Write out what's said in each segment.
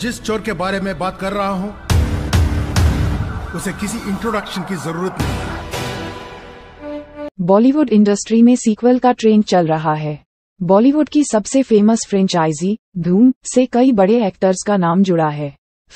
जिस चोर के बारे में बात कर रहा हूं उसे किसी इंट्रोडक्शन की जरूरत नहीं बॉलीवुड इंडस्ट्री में सीक्वल का ट्रेंड चल रहा है बॉलीवुड की सबसे फेमस फ्रेंचाइजी धूम से कई बड़े एक्टर्स का नाम जुड़ा है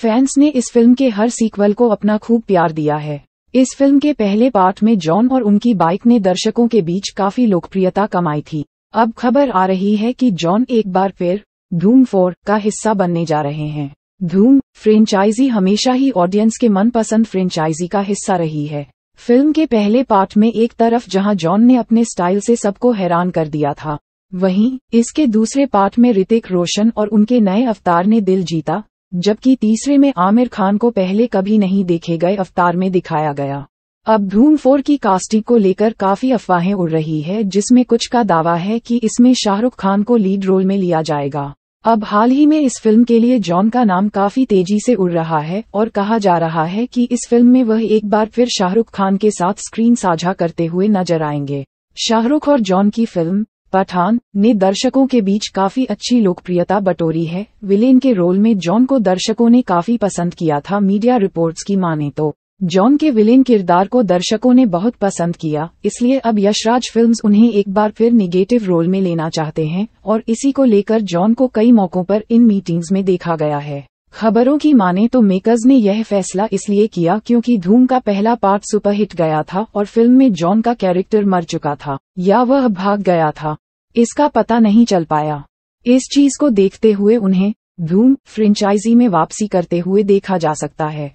फैंस ने इस फिल्म के हर सीक्वल को अपना खूब प्यार दिया है इस फिल्म के पहले पार्ट में जॉन और उनकी बाइक ने दर्शकों के बीच काफी लोकप्रियता कमाई थी अब खबर आ रही है कि जॉन एक बार फिर धूम फोर का हिस्सा बनने जा रहे हैं धूम फ्रेंचाइजी हमेशा ही ऑडियंस के मनपसंद फ्रेंचाइजी का हिस्सा रही है फिल्म के पहले पार्ट में एक तरफ जहां जॉन ने अपने स्टाइल से सबको हैरान कर दिया था वहीं इसके दूसरे पार्ट में ऋतिक रोशन और उनके नए अवतार ने दिल जीता जबकि तीसरे में आमिर खान को पहले कभी नहीं देखे गए अवतार में दिखाया गया अब धूम फोर की कास्टिंग को लेकर काफी अफवाहें उड़ रही है जिसमें कुछ का दावा है कि इसमें शाहरुख खान को लीड रोल में लिया जाएगा अब हाल ही में इस फिल्म के लिए जॉन का नाम काफी तेजी से उड़ रहा है और कहा जा रहा है कि इस फिल्म में वह एक बार फिर शाहरुख खान के साथ स्क्रीन साझा करते हुए नजर आएंगे शाहरुख और जॉन की फिल्म पठान ने दर्शकों के बीच काफी अच्छी लोकप्रियता बटोरी है विलेन के रोल में जॉन को दर्शकों ने काफी पसंद किया था मीडिया रिपोर्ट्स की माने तो जॉन के विलेन किरदार को दर्शकों ने बहुत पसंद किया इसलिए अब यशराज फिल्म्स उन्हें एक बार फिर निगेटिव रोल में लेना चाहते हैं और इसी को लेकर जॉन को कई मौकों पर इन मीटिंग्स में देखा गया है खबरों की माने तो मेकर्स ने यह फैसला इसलिए किया क्योंकि धूम का पहला पार्ट सुपरहिट गया था और फिल्म में जॉन का कैरेक्टर मर चुका था या वह भाग गया था इसका पता नहीं चल पाया इस चीज को देखते हुए उन्हें धूम फ्रेंचाइजी में वापसी करते हुए देखा जा सकता है